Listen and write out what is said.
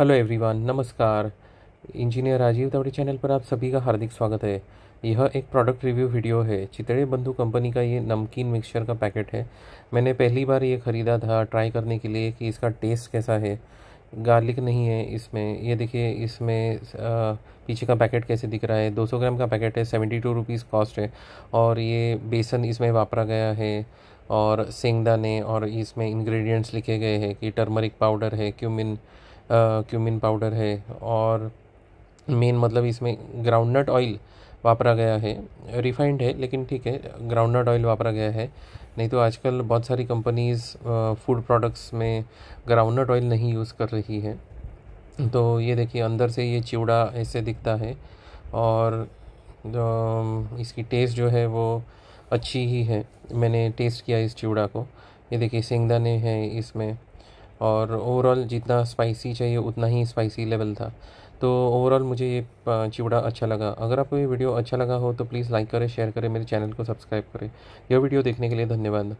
hello everyone नमस्कार engineer Rajeev Tawde channel पर आप सभी का हार्दिक स्वागत है यह एक प्रोडक्ट रिव्यू वीडियो है चितड़े बंधु कंपनी का ये नमकीन मिक्सचर का पैकेट है मैंने पहली बार ये ख़रीदा था ट्राई करने के लिए कि इसका टेस्ट कैसा है गार्लिक नहीं है इसमें ये देखिए इसमें पीछे का पैकेट कैसे दिख रहा है 200 ग्राम का पैकेट है सेवेंटी टू रुपीज़ कॉस्ट है और ये बेसन इसमें वापरा गया है और सेंगदाने और इसमें इंग्रेडिएंट्स लिखे गए हैं कि टर्मरिक पाउडर है क्यूमिन क्यूमिन पाउडर है और मेन मतलब इसमें ग्राउंडनट ऑयल वापरा गया है रिफाइंड है लेकिन ठीक है ग्राउंडनट ऑयल वापरा गया है नहीं तो आजकल बहुत सारी कंपनीज़ फूड प्रोडक्ट्स में ग्राउंडनट ऑयल नहीं यूज़ कर रही है तो ये देखिए अंदर से ये चिवड़ा ऐसे दिखता है और इसकी टेस्ट जो है वो अच्छी ही है मैंने टेस्ट किया इस चिवड़ा को ये देखिए सेंगदाने हैं इसमें और ओवरऑल जितना स्पाइसी चाहिए उतना ही स्पाइसी लेवल था तो ओवरऑल मुझे ये चिवड़ा अच्छा लगा अगर आपको ये वीडियो अच्छा लगा हो तो प्लीज़ लाइक करें शेयर करें मेरे चैनल को सब्सक्राइब करें यह वीडियो देखने के लिए धन्यवाद